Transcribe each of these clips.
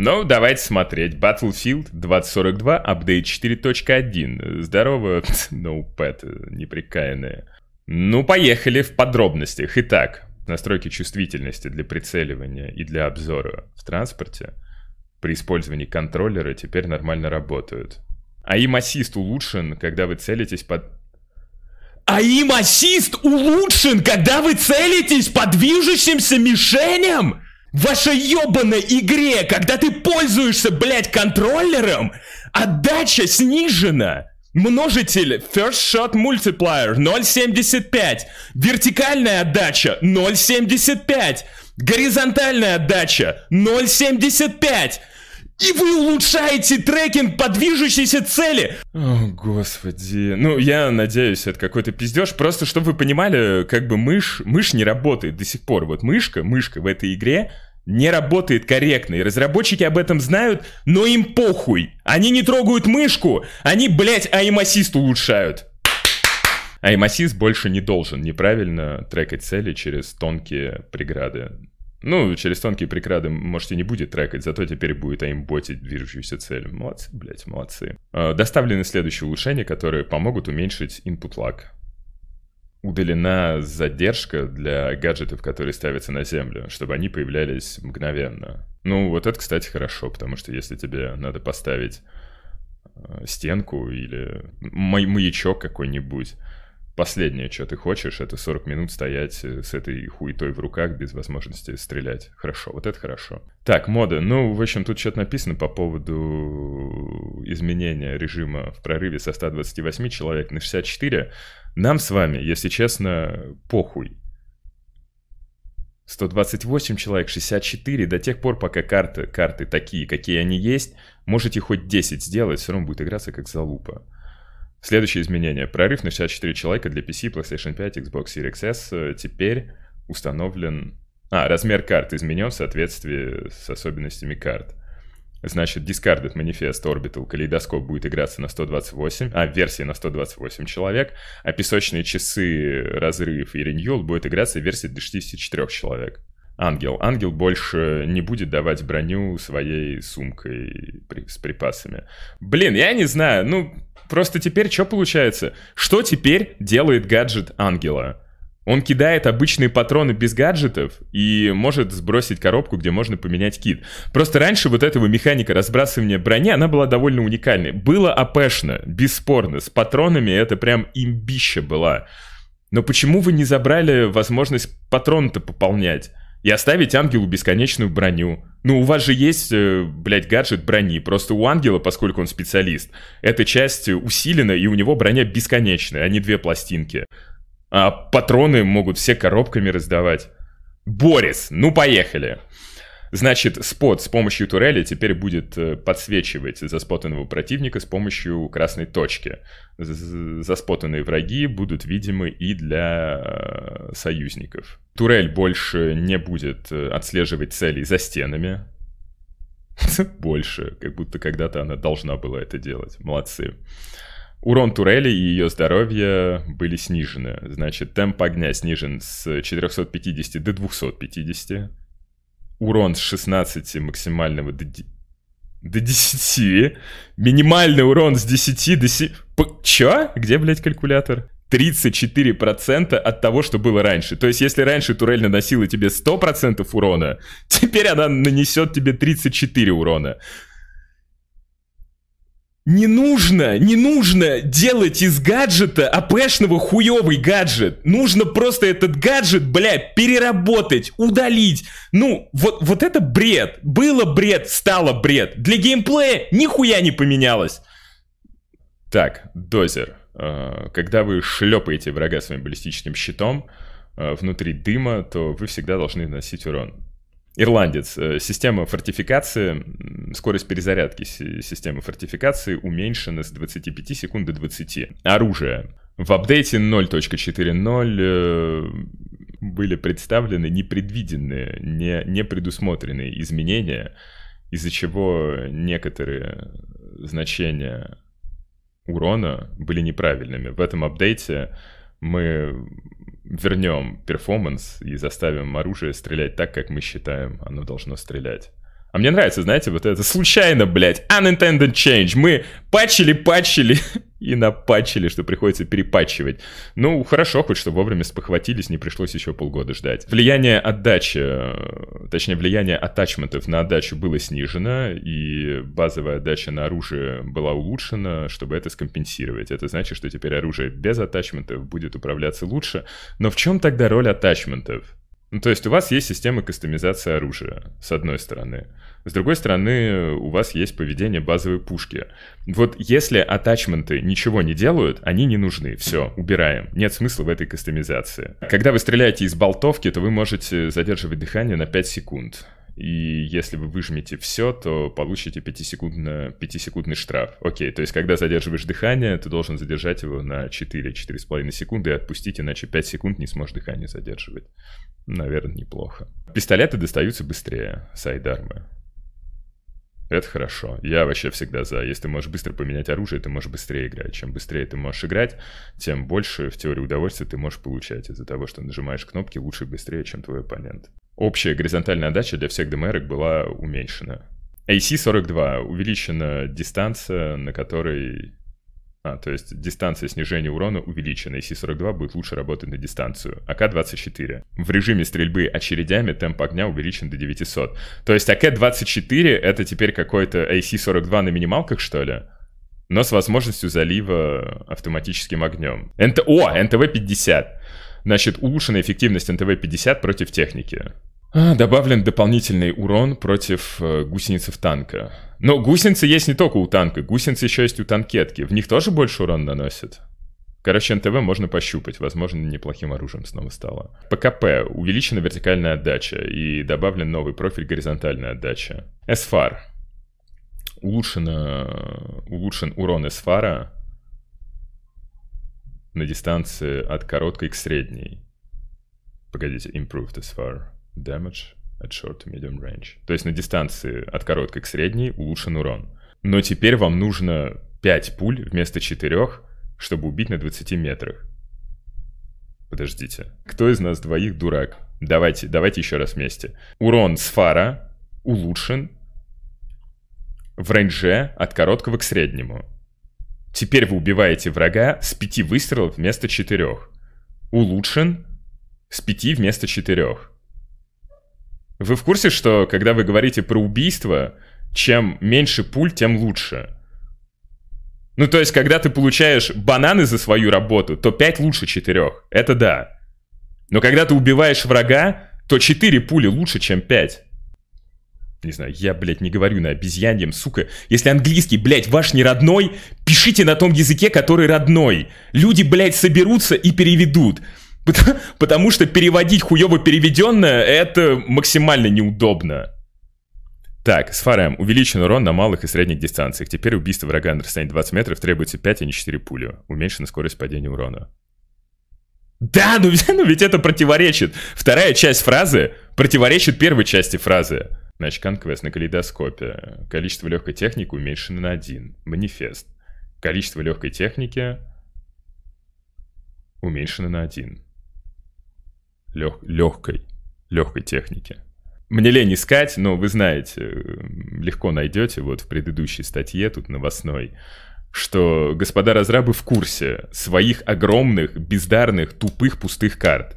Ну, давайте смотреть. Battlefield 2042, апдейт 4.1. Здорово, ноупэд, no неприкаянные. Ну, поехали в подробностях. Итак, настройки чувствительности для прицеливания и для обзора в транспорте при использовании контроллера теперь нормально работают. Аим-ассист улучшен, когда вы целитесь под... Аим-ассист улучшен, когда вы целитесь по движущимся мишеням? вашей ебаной игре, когда ты пользуешься, блядь, контроллером, отдача снижена. Множитель First Shot Multiplier 0.75. Вертикальная отдача 0.75. Горизонтальная отдача 0.75. И вы улучшаете трекинг по движущейся цели! О, господи. Ну, я надеюсь, это какой-то пиздеж. Просто, чтобы вы понимали, как бы мышь... Мышь не работает до сих пор. Вот мышка, мышка в этой игре не работает корректно, и разработчики об этом знают, но им похуй. Они не трогают мышку, они, блядь, аимассист улучшают. Аимассист больше не должен неправильно трекать цели через тонкие преграды. Ну, через тонкие преграды, можете не будет трекать, зато теперь будет аимботить движущуюся цель. Молодцы, блять, молодцы. А, доставлены следующие улучшения, которые помогут уменьшить input lag. Удалена задержка для гаджетов, которые ставятся на землю, чтобы они появлялись мгновенно. Ну, вот это, кстати, хорошо, потому что если тебе надо поставить а, стенку или маячок какой-нибудь, последнее, что ты хочешь, это 40 минут стоять э, с этой хуетой в руках без возможности стрелять. Хорошо, вот это хорошо. Так, мода. Ну, в общем, тут что-то написано по поводу изменения режима в прорыве со 128 человек на 64. Нам с вами, если честно, похуй. 128 человек, 64, до тех пор, пока карты, карты такие, какие они есть, можете хоть 10 сделать, все равно будет играться как залупа. лупа. Следующее изменение. Прорыв на 64 человека для PC, PlayStation 5, Xbox Series S теперь установлен... А, размер карт изменен в соответствии с особенностями карт. Значит, Discarded Manifest Orbital калейдоскоп будет играться на 128, а версии на 128 человек, а песочные часы, разрыв и реньюл будет играться в версии 64 человек ангел. Ангел больше не будет давать броню своей сумкой с припасами. Блин, я не знаю, ну просто теперь что получается? Что теперь делает гаджет ангела? Он кидает обычные патроны без гаджетов и может сбросить коробку, где можно поменять кит. Просто раньше вот этого механика разбрасывания брони, она была довольно уникальной. Было опешно, бесспорно, с патронами это прям имбища была. Но почему вы не забрали возможность патрон-то пополнять? и оставить ангелу бесконечную броню. Ну, у вас же есть, э, блядь, гаджет брони. Просто у ангела, поскольку он специалист, эта часть усилена, и у него броня бесконечная, а не две пластинки. А патроны могут все коробками раздавать. Борис, ну поехали. Значит, спот с помощью турели теперь будет э, подсвечивать заспотанного противника с помощью красной точки. Заспотанные враги будут видимы и для э, союзников. Турель больше не будет э, отслеживать цели за стенами. Больше, как будто когда-то она должна была это делать. Молодцы. Урон турели и ее здоровье были снижены. Значит, темп огня снижен с 450 до 250 урон с 16 максимального до, до 10, минимальный урон с 10 до 7... По... Чё? Где, блядь, калькулятор? 34% от того, что было раньше. То есть, если раньше турель наносила тебе 100% урона, теперь она нанесет тебе 34 урона. Не нужно, не нужно делать из гаджета АПшного хуёвый гаджет. Нужно просто этот гаджет, бля, переработать, удалить. Ну, вот, вот это бред. Было бред, стало бред. Для геймплея нихуя не поменялось. Так, дозер. А, когда вы шлепаете врага своим баллистическим щитом а, внутри дыма, то вы всегда должны наносить урон. Ирландец. Э, система фортификации, скорость перезарядки системы фортификации уменьшена с 25 секунд до 20. Оружие. В апдейте 0.4.0 э, были представлены непредвиденные, не, не предусмотренные изменения, из-за чего некоторые значения урона были неправильными. В этом апдейте мы вернем перформанс и заставим оружие стрелять так, как мы считаем, оно должно стрелять. А мне нравится, знаете, вот это случайно, блядь, unintended change. Мы патчили, патчили, и напачили, что приходится перепачивать. Ну, хорошо, хоть что вовремя спохватились, не пришлось еще полгода ждать. Влияние отдачи, э, точнее, влияние атачментов на отдачу было снижено, и базовая отдача на оружие была улучшена, чтобы это скомпенсировать. Это значит, что теперь оружие без атачментов будет управляться лучше. Но в чем тогда роль атачментов? Ну, то есть у вас есть система кастомизации оружия, с одной стороны. С другой стороны, у вас есть поведение базовой пушки. Вот если атачменты ничего не делают, они не нужны. Все, убираем. Нет смысла в этой кастомизации. Когда вы стреляете из болтовки, то вы можете задерживать дыхание на 5 секунд и если вы выжмете все, то получите 5-секундный 5 штраф. Окей, то есть когда задерживаешь дыхание, ты должен задержать его на 4-4,5 секунды и отпустить, иначе 5 секунд не сможешь дыхание задерживать. Наверное, неплохо. Пистолеты достаются быстрее сайдармы. Это хорошо. Я вообще всегда за. Если ты можешь быстро поменять оружие, ты можешь быстрее играть. Чем быстрее ты можешь играть, тем больше в теории удовольствия ты можешь получать из-за того, что нажимаешь кнопки лучше и быстрее, чем твой оппонент. Общая горизонтальная отдача для всех ДМР была уменьшена. AC-42 увеличена дистанция, на которой а, то есть дистанция снижения урона увеличена, и Си-42 будет лучше работать на дистанцию. АК-24. В режиме стрельбы очередями темп огня увеличен до 900. То есть АК-24 это теперь какой-то AC-42 на минималках, что ли? Но с возможностью залива автоматическим огнем. НТО, НТВ-50. Значит, улучшенная эффективность НТВ-50 против техники. А, добавлен дополнительный урон против э, гусеницы в танка. Но гусеницы есть не только у танка, гусеницы еще есть у танкетки. В них тоже больше урон наносят. Короче, НТВ можно пощупать, возможно, неплохим оружием снова стало. ПКП увеличена вертикальная отдача и добавлен новый профиль горизонтальная отдача. СФАР Улучшено... Улучшен урон СФАРа на дистанции от короткой к средней. Погодите, improved Эсфар damage at short to medium range. То есть на дистанции от короткой к средней улучшен урон. Но теперь вам нужно 5 пуль вместо 4, чтобы убить на 20 метрах. Подождите. Кто из нас двоих дурак? Давайте, давайте еще раз вместе. Урон с фара улучшен в рейнже от короткого к среднему. Теперь вы убиваете врага с 5 выстрелов вместо 4. Улучшен с 5 вместо 4. Вы в курсе, что когда вы говорите про убийство, чем меньше пуль, тем лучше? Ну, то есть, когда ты получаешь бананы за свою работу, то 5 лучше 4. Это да. Но когда ты убиваешь врага, то 4 пули лучше, чем 5. Не знаю, я, блядь, не говорю на обезьяньем, сука. Если английский, блядь, ваш не родной, пишите на том языке, который родной. Люди, блядь, соберутся и переведут. Потому что переводить хуево переведенное это максимально неудобно. Так, с фарем. Увеличен урон на малых и средних дистанциях. Теперь убийство врага на расстоянии 20 метров требуется 5, а не 4 пули. Уменьшена скорость падения урона. Да, ну, ну ведь это противоречит. Вторая часть фразы противоречит первой части фразы. Значит, конквест на калейдоскопе. Количество легкой техники уменьшено на 1. Манифест. Количество легкой техники уменьшено на 1 лег, легкой, легкой техники. Мне лень искать, но вы знаете, легко найдете вот в предыдущей статье, тут новостной, что господа разрабы в курсе своих огромных, бездарных, тупых, пустых карт.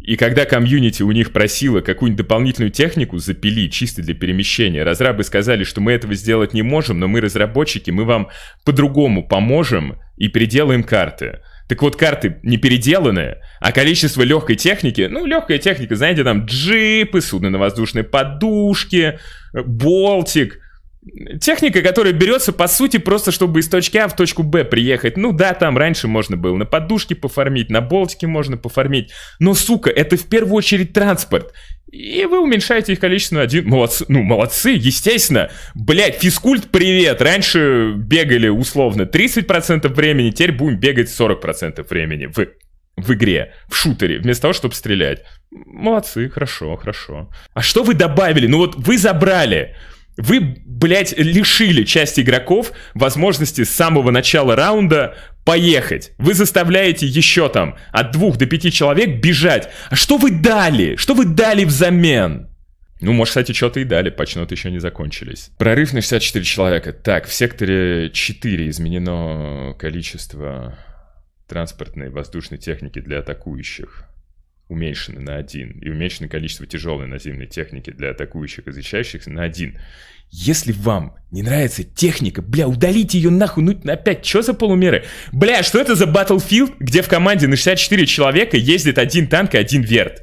И когда комьюнити у них просила какую-нибудь дополнительную технику запили чисто для перемещения, разрабы сказали, что мы этого сделать не можем, но мы разработчики, мы вам по-другому поможем и переделаем карты. Так вот, карты не переделанные, а количество легкой техники, ну, легкая техника, знаете, там джипы, судно на воздушной подушке, э, болтик, Техника, которая берется, по сути, просто чтобы из точки А в точку Б приехать. Ну да, там раньше можно было на подушке пофармить, на болтике можно пофармить. Но, сука, это в первую очередь транспорт. И вы уменьшаете их количество на один. Молодцы, ну, молодцы, естественно. Блять, физкульт, привет. Раньше бегали условно 30% времени, теперь будем бегать 40% времени в, в игре, в шутере, вместо того, чтобы стрелять. Молодцы, хорошо, хорошо. А что вы добавили? Ну вот вы забрали. Вы, блядь, лишили часть игроков возможности с самого начала раунда поехать. Вы заставляете еще там от двух до пяти человек бежать. А что вы дали? Что вы дали взамен? Ну, может, кстати, что-то и дали, почноты еще не закончились. Прорыв на 64 человека. Так, в секторе 4 изменено количество транспортной и воздушной техники для атакующих уменьшены на один, и уменьшено количество тяжелой наземной техники для атакующих и защищающихся на один. Если вам не нравится техника, бля, удалите ее нахуй, ну на опять что за полумеры? Бля, что это за Battlefield, где в команде на 64 человека ездит один танк и один верт?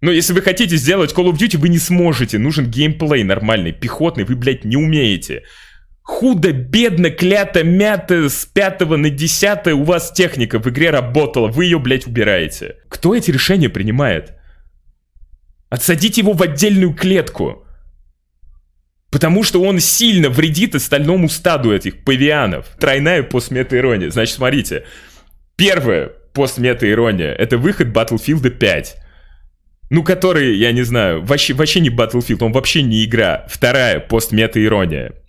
Но ну, если вы хотите сделать Call of Duty, вы не сможете. Нужен геймплей нормальный, пехотный, вы, блядь, не умеете худо, бедно, клято, мято, с пятого на десятое у вас техника в игре работала, вы ее, блядь, убираете. Кто эти решения принимает? Отсадить его в отдельную клетку. Потому что он сильно вредит остальному стаду этих павианов. Тройная постмета-ирония. Значит, смотрите. Первое постмета-ирония — это выход Battlefield 5. Ну, который, я не знаю, вообще, вообще не Battlefield, он вообще не игра. Вторая постмета-ирония —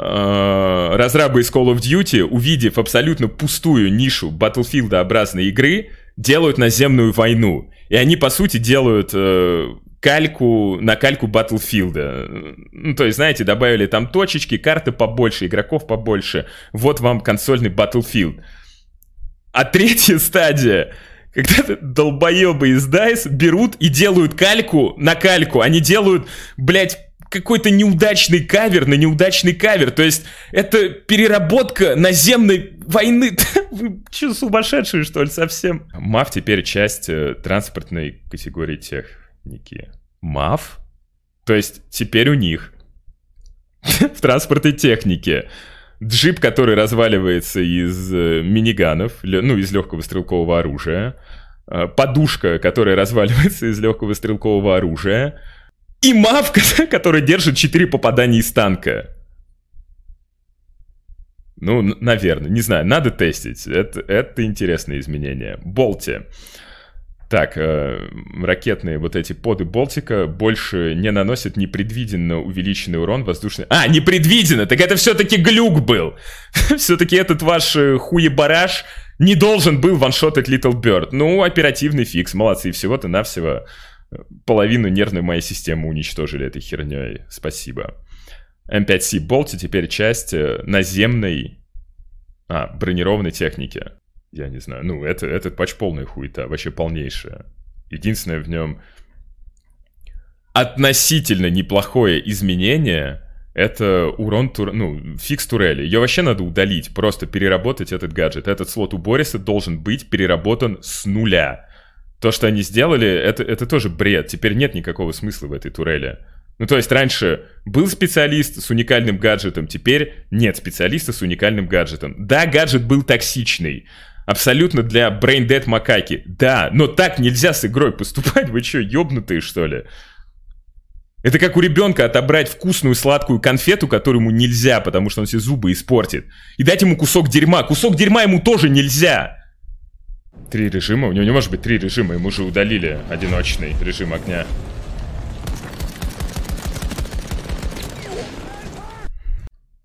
Э, разрабы из Call of Duty, увидев абсолютно пустую нишу Battlefield-образной игры, делают наземную войну. И они, по сути, делают э, кальку на кальку Battlefield. Ну, то есть, знаете, добавили там точечки, карты побольше, игроков побольше. Вот вам консольный Battlefield. А третья стадия когда долбоебы из DICE берут и делают кальку на кальку. Они делают, блядь, какой-то неудачный кавер на неудачный кавер. То есть это переработка наземной войны. Вы что, сумасшедшие, что ли, совсем? МАФ теперь часть э, транспортной категории техники. МАФ? То есть теперь у них в транспортной технике джип, который разваливается из э, миниганов, ну, из легкого стрелкового оружия, э, подушка, которая разваливается из легкого стрелкового оружия, и мавка, который держит 4 попадания из танка. Ну, наверное, не знаю, надо тестить. Это, это интересные изменения. Болти. Так, э, ракетные вот эти поды Болтика больше не наносят непредвиденно увеличенный урон воздушный. А, непредвиденно! Так это все-таки глюк был! все-таки этот ваш э, хуебараж не должен был ваншотать Little Bird. Ну, оперативный фикс, молодцы, всего-то навсего половину нервной моей системы уничтожили этой херней. Спасибо. М5С Болти теперь часть э, наземной а, бронированной техники. Я не знаю. Ну, это, этот патч полная хуета, вообще полнейшая. Единственное в нем относительно неплохое изменение — это урон тур... ну, фикс турели. Ее вообще надо удалить, просто переработать этот гаджет. Этот слот у Бориса должен быть переработан с нуля то, что они сделали, это, это тоже бред. Теперь нет никакого смысла в этой турели. Ну, то есть раньше был специалист с уникальным гаджетом, теперь нет специалиста с уникальным гаджетом. Да, гаджет был токсичный, абсолютно для Brain Dead макаки. Да, но так нельзя с игрой поступать, вы что, ёбнутые, что ли? Это как у ребенка отобрать вкусную сладкую конфету, которую ему нельзя, потому что он все зубы испортит, и дать ему кусок дерьма. Кусок дерьма ему тоже нельзя. Три режима? У него не может быть три режима, ему же удалили одиночный режим огня.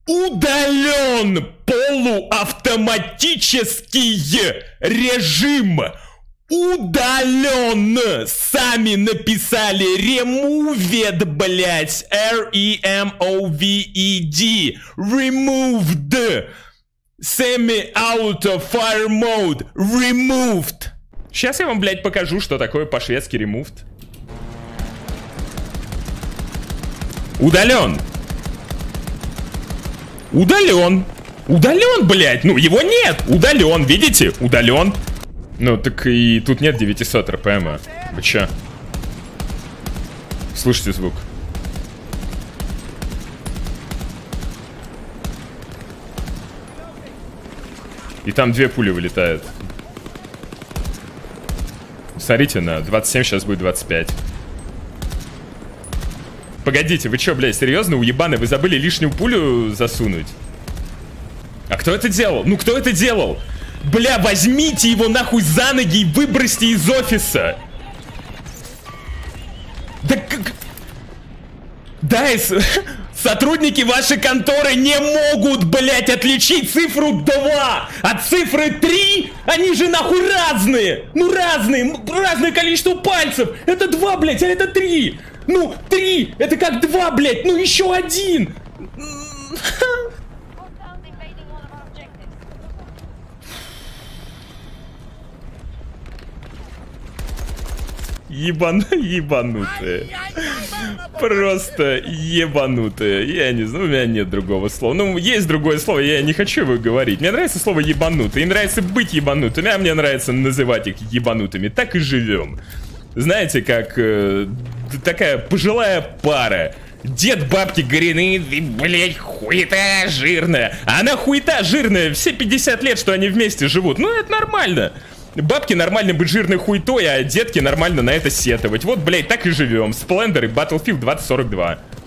Удален полуавтоматический режим! Удален! Сами написали e e removed, блять. R-E-M-O-V-E-D. Removed. Semi-auto fire mode removed. Сейчас я вам, блядь, покажу, что такое по-шведски removed. Удален. Удален. Удален, блядь. Ну, его нет. Удален, видите? Удален. Ну, так и тут нет 900 РПМа. Вы чё? Слушайте звук. И там две пули вылетают. Смотрите на 27, сейчас будет 25. Погодите, вы что, блядь, серьезно, уебаны, вы забыли лишнюю пулю засунуть? А кто это делал? Ну кто это делал? Бля, возьмите его нахуй за ноги и выбросьте из офиса! Да как... Да, из... Сотрудники вашей конторы не могут, блять, отличить цифру 2 от цифры 3. Они же нахуй разные. Ну разные, разное количество пальцев. Это 2, блять, а это 3. Ну, 3, это как 2, блять. ну еще один. ебан... ебанутые. Просто ебанутые. Я не знаю, у меня нет другого слова. Ну, есть другое слово, я не хочу его говорить. Мне нравится слово ебанутые, им нравится быть ебанутыми, а мне нравится называть их ебанутыми. Так и живем. Знаете, как э, такая пожилая пара. Дед бабки Горины, блять, хуета жирная. А она хуета жирная, все 50 лет, что они вместе живут. Ну, это нормально бабки нормально быть жирной хуйтой, а детки нормально на это сетовать. Вот, блядь, так и живем. Сплендер и Battlefield 2042.